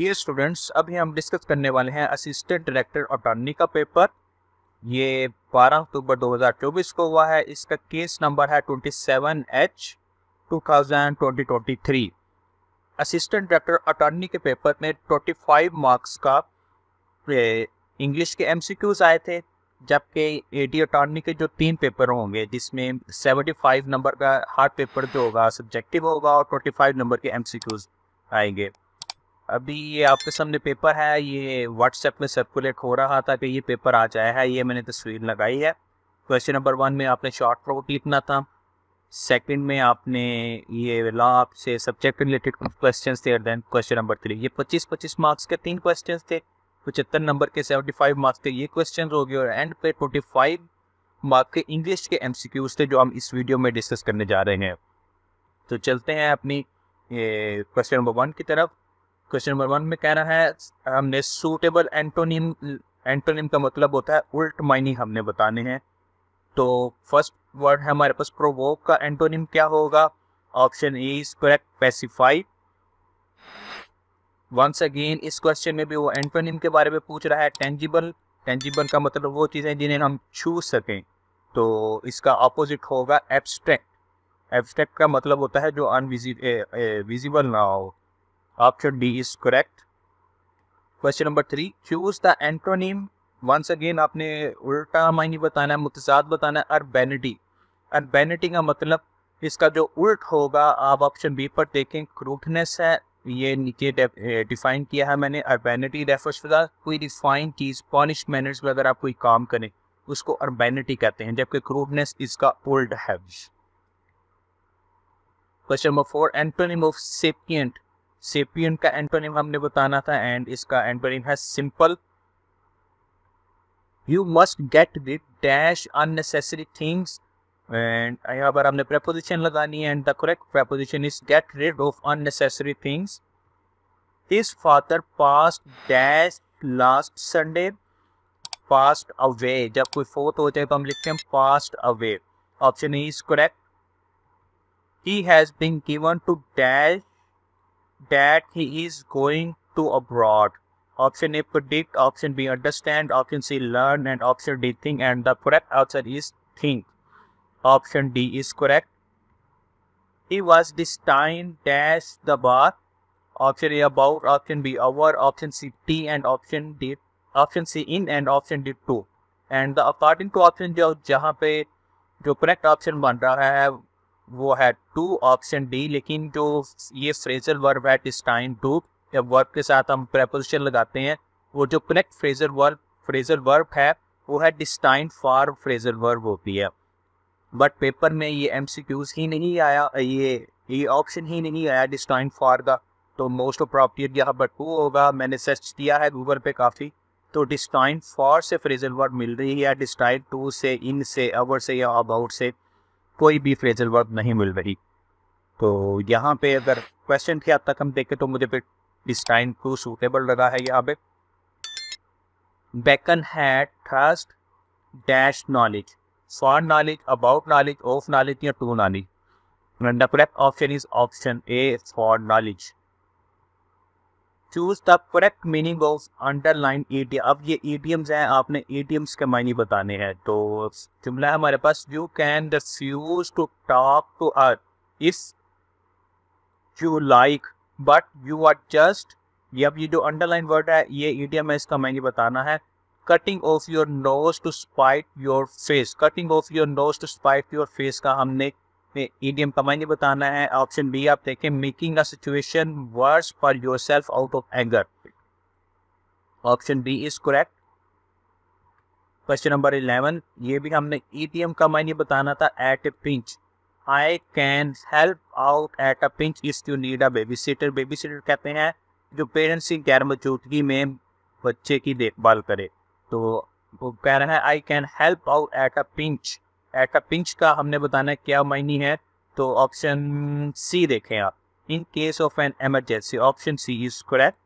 Dear students अभी हम discuss करने वाले हैं असिस्टेंट डायरेक्टर अटॉर्नी का पेपर ये 12 अक्टूबर 2024 को हुआ है इसका केस नंबर है 27H 2023 असिस्टेंट डायरेक्टर अटॉर्नी के पेपर में 25 मार्क्स का इंग्लिश के एमसीक्यूज आए थे जबकि ए डी अटॉर्नी के जो तीन पेपर होंगे जिसमें 75 नंबर का हार्ड पेपर जो होगा सब्जेक्टिव होगा और 25 नंबर के एमसीक्यूज आएंगे अभी ये आपके सामने पेपर है ये व्हाट्सएप में सर्कुलेट हो रहा था कि ये पेपर आ जाया है ये मैंने तस्वीर लगाई है क्वेश्चन नंबर वन में आपने शॉर्ट प्रोट लिखना था सेकंड में आपने ये लॉ से सब्जेक्ट रिलेटेड क्वेश्चन थे और देन क्वेश्चन नंबर थ्री ये पच्चीस पच्चीस मार्क्स के तीन क्वेश्चन थे पचहत्तर नंबर के सेवेंटी फाइव मार्क्स के ये क्वेश्चन हो गए और एंड पे ट्वेंटी फाइव मार्क के इंग्लिश के एम थे जो हम इस वीडियो में डिस्कस करने जा रहे हैं तो चलते हैं अपनी क्वेश्चन नंबर वन की तरफ क्वेश्चन नंबर वन में कह रहा है हमने सूटेबल एंटोनिम एंटोनिम का मतलब होता है उल्ट माइनिंग हमने बताने हैं तो फर्स्ट वर्ड है हमारे पास प्रोवोक का एंटोनिम क्या होगा option A is correct pacify once again इस क्वेश्चन में भी वो एंटोनिम के बारे में पूछ रहा है टेंजिबल टेंजिबल का मतलब वो चीज़ें जिन्हें हम छू सकें तो इसका ऑपोजिट होगा एब्स्ट्रैक्ट एब्स्ट्रैक्ट का मतलब होता है जो अनविजिबल ना हो Option D is correct. Question number three. Choose the antonym. Once again आपने उल्टा मायने बताना है मुतजाद बताना है अर्बेनिटी अर्बेनिटी का मतलब इसका जो उल्ट होगा आप ऑप्शन बी पर देखें क्रूटनेस है ये नीचे डिफाइन किया है मैंने अर्बेनिटी रेफर्स टू कोई डिफाइन चीज़ पॉनिश मैनर्स में अगर आप कोई काम करें उसको अर्बेनिटी कहते हैं जबकि क्रूडनेस इसका ओल्ड है question number four antonym of sapient sapien का एंटोनिम हमने बताना था एंड इसका एंटोनिम है simple you must get the dash unnecessary things and यहाँ पर हमने प्रेपोजिशन लगानी है and the correct preposition is get rid of unnecessary things his father passed dash last Sunday passed away जब कोई फोर्थ हो जाए तो हम लिखते हैं passed away option is correct he has been given to dash that he is going to abroad. Option A predict, option B understand, option C learn, and option D think. And the correct answer is think. Option D is correct. He was destined dash the bar. Option A about, option B over, option C T, and option D option C in and option D two. And the according to option जो जहाँ पे जो correct option बन रहा है वो है to option D लेकिन जो ये फ्रेजर वर्ब है इस टाइम टू या वर्ब के साथ हम प्रेपोजिशन लगाते हैं वो जो connect phrasal verb phrasal verb है वो है डिस्टाइन फॉर फ्रेजर वर्ब होती है बट पेपर में ये एम ही नहीं आया ये ये ऑप्शन ही नहीं आया डिस्टाइन फॉर का तो मोस्ट प्रॉपर्टी यहाँ पर टू होगा मैंने सर्च किया है गूगल पे काफ़ी तो डिस्टाइन फॉर से फ्रेजल वर्ब मिल रही है डिस्टाइन टू से इन से अवर से या अबाउट से कोई भी फ्रेजल वर्ब नहीं मिल रही तो यहाँ पे अगर क्वेश्चन की हद तक हम देखें तो मुझे फिर इस टाइम टू सूटेबल लगा है यहाँ पे बैकन है thirst dash knowledge for knowledge about knowledge of knowledge या to knowledge the correct option is option A for knowledge choose the correct meaning of underline A T अब ये ए टी एम्स हैं आपने ए टी एम्स के मायने बताने हैं तो जुमला हमारे पास you can refuse to talk to her is you like but you are just ये अब ये जो अंडरलाइन वर्ड है ये ए टी एम है इसका मायने बताना है cutting off your nose to spite your face cutting off your nose to spite your face का हमने एडियम ईडीएम का मायने बताना है ऑप्शन बी आप देखें making a situation worse for yourself out of anger option B is correct question number eleven ये भी हमने एडियम का मायने बताना था at a pinch I can help out at a pinch is you need a babysitter babysitter कहते हैं जो पेरेंट्स की गैर मौजूदगी में बच्चे की देखभाल करे तो वो कह रहे हैं I can help out at a pinch at a pinch का हमने बताना है क्या मायने है तो ऑप्शन सी देखें आप in case of an emergency option C is correct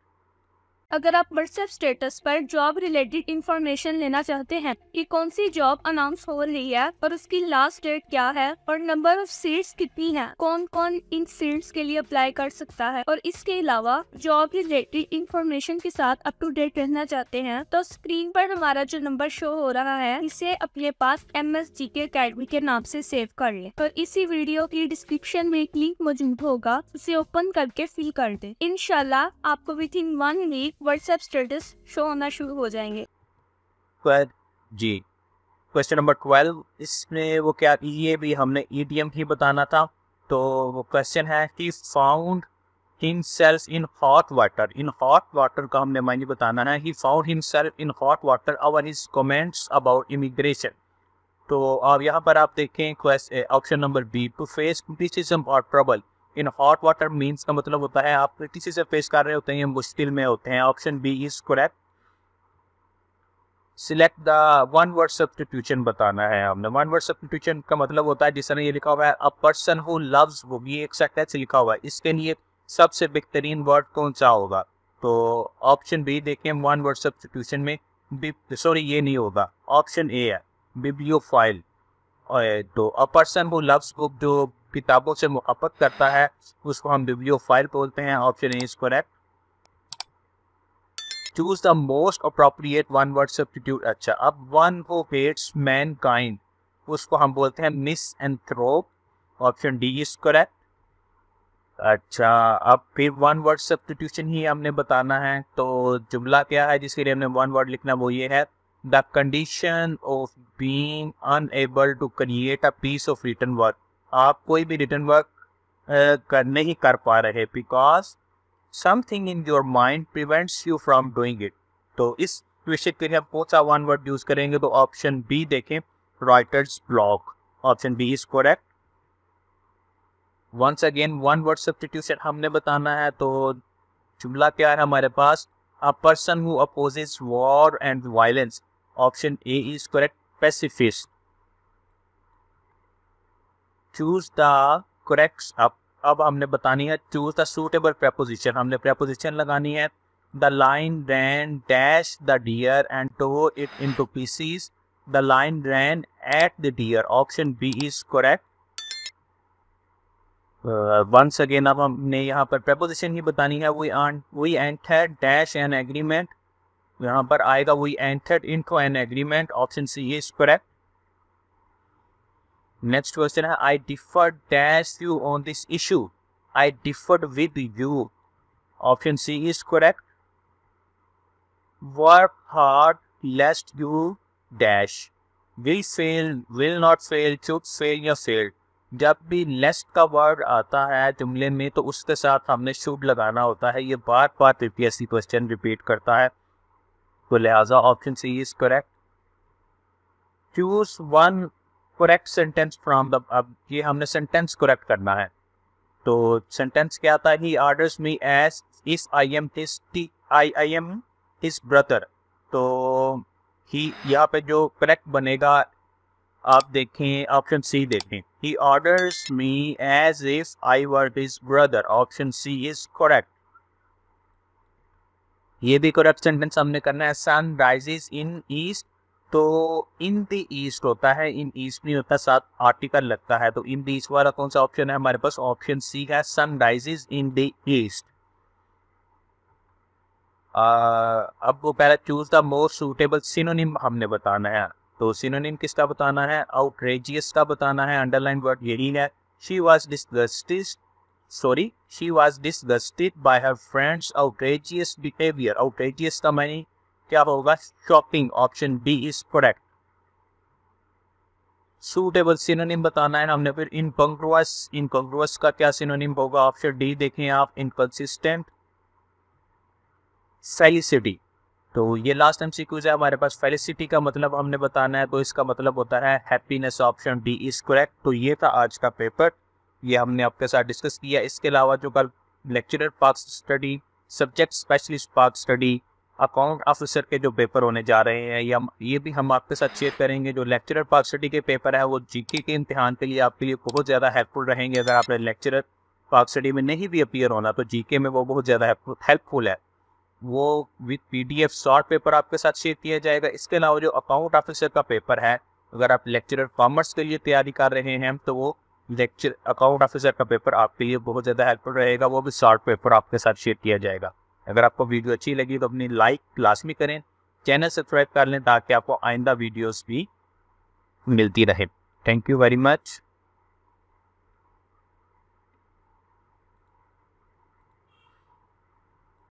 अगर आप व्हाट्सएप स्टेटस पर जॉब रिलेटेड इंफॉर्मेशन लेना चाहते हैं कि कौन सी जॉब अनाउंस हो रही है और उसकी लास्ट डेट क्या है और नंबर ऑफ सीट्स कितनी है कौन कौन इन सीट्स के लिए अप्लाई कर सकता है और इसके अलावा जॉब रिलेटेड इंफॉर्मेशन के साथ अप टू डेट रहना चाहते हैं तो स्क्रीन पर हमारा जो नंबर शो हो रहा है इसे अपने पास एम एस जी के अकेडमी के नाम से सेव कर ले और इसी वीडियो की डिस्क्रिप्शन में एक लिंक मौजूद होगा उसे ओपन करके फिल कर दे इनशाला आपको within one week WhatsApp status show होना शुरू हो जाएंगे जी क्वेश्चन नंबर ट्वेल्व इसमें वो क्या ये भी हमने ई e ही बताना था तो वो क्वेश्चन है कि found himself in hot water in hot water का हमने मायने बताना है he found himself in hot water और हिज कमेंट्स अबाउट इमिग्रेशन तो अब यहाँ पर आप देखें question option number B to face criticism और trouble in hot water means का मतलब होता है आप किसी से फेस कर रहे होते हैं मुश्किल में होते हैं option B is correct select the one word substitution बताना है हमने वन वर्ड सब्सटीट्यूशन का मतलब होता है जिस तरह ये लिखा हुआ है अ पर्सन हु लव्स वो भी एक सेक्टेंस लिखा हुआ है इसके लिए सबसे बेहतरीन वर्ड कौन सा होगा तो ऑप्शन बी देखें वन वर्ड सब्सटीट्यूशन में सॉरी ये नहीं होगा ऑप्शन ए है बिब्लियोफाइल तो a person who loves book जो किताबों से मुहबत करता है उसको हम बिब्लियो फाइल बोलते हैं option A is correct choose the most appropriate one word substitute अच्छा अब one who hates mankind उसको हम बोलते हैं misanthrope option D is correct अच्छा अब फिर वन वर्ड सब्सटीट्यूशन ही हमने बताना है तो जुमला क्या है जिसके लिए हमने वन वर्ड लिखना वो ये है the condition of being unable to create a piece of written work आप कोई भी रिटर्न वर्क कर नहीं कर पा रहे because something in your mind prevents you from doing it तो इस क्वेश्चन के लिए आप कौन सा वन वर्ड यूज करेंगे तो ऑप्शन बी देखें writer's block option B is correct once again one word substitution हमने बताना है तो जुमला क्या है हमारे पास a person who opposes war and violence option A is correct pacifist choose the correct अब अब हमने बतानी है चूज द सूटेबल प्रेपोजिशन हमने प्रेपोजिशन लगानी है the lion ran dash the deer and tore it into pieces the lion rain eight the deer option B is correct once again अब हमने यहाँ पर प्रेपोजिशन ही बतानी है वी आंट वी एंट है डैश एन एग्रीमेंट यहाँ पर आएगा we enter into an agreement option C is correct next question है I differ dash you on this issue I differ with you option C is correct work hard lest you dash will fail will not fail चुप fail या fail जब भी लेस्ट का word आता है जुमले में तो उसके साथ हमने शुड लगाना होता है ये बार बार पीपीएससी क्वेश्चन रिपीट करता है तो लिहाजा option C is correct choose one correct sentence from the अब ये हमने सेंटेंस करेक्ट करना है तो सेंटेंस क्या था ही orders me as is I am this T I I am his brother तो ही यहाँ पे जो करेक्ट बनेगा आप देखें ऑप्शन सी देखें he orders me as if I were his brother option C is correct ये भी करेक्ट सेंटेंस हमने करना है सन राइजेस इन ईस्ट तो इन द ईस्ट होता है इन ईस्ट नहीं होता साथ आर्टिकल लगता है तो इन द ईस्ट वाला कौन सा ऑप्शन है हमारे पास ऑप्शन सी है sun rises in the east अब वो पहले choose the most suitable synonym हमने बताना है तो सिनोनिम किसका बताना है आउटरेजियस का बताना है अंडरलाइन वर्ड यही है she was dis sorry she was disgusted by her friends outrageous behaviour outrageous का मैंने क्या होगा shocking option B is correct suitable synonym बताना है हमने फिर इनकॉन्ग्रुअस इनकॉन्ग्रुअस का क्या सिनोनिम होगा ऑप्शन डी देखें आप इनकन्सिस्टेंट फेलिसिटी तो ये लास्ट टाइम सीक्वेंस है हमारे पास फेलिसिटी का मतलब हमने बताना है तो इसका मतलब होता है happiness option D is correct तो ये था आज का पेपर ये हमने आपके साथ डिस्कस किया इसके अलावा जो कल lecturer Pak study subject specialist Pak study account officer के जो पेपर होने जा रहे हैं या ये भी हम आपके साथ शेयर करेंगे जो लेक्चरर पार्कसिटी के पेपर है वो जीके के इम्तिहान के लिए आपके लिए बहुत ज़्यादा हेल्पफुल रहेंगे अगर आपने लेक्चरर पार्कसिटी में नहीं भी अपियर होना तो जीके में वो बहुत ज़्यादा हेल्पफुल है वो with P D F short paper आपके साथ शेयर किया जाएगा इसके अलावा जो अकाउंट ऑफिसर का पेपर है अगर आप लेक्चरर कॉमर्स के लिए तैयारी कर रहे हैं तो वो लेक्चर अकाउंट ऑफिसर का पेपर आपके लिए बहुत ज़्यादा हेल्पफुल रहेगा वो भी शॉर्ट पेपर आपके साथ शेयर किया जाएगा अगर आपको वीडियो अच्छी लगी तो अपनी लाइक लाजमी करें चैनल सब्सक्राइब कर लें ताकि आपको आइंदा वीडियोस भी मिलती रहे थैंक यू वेरी मच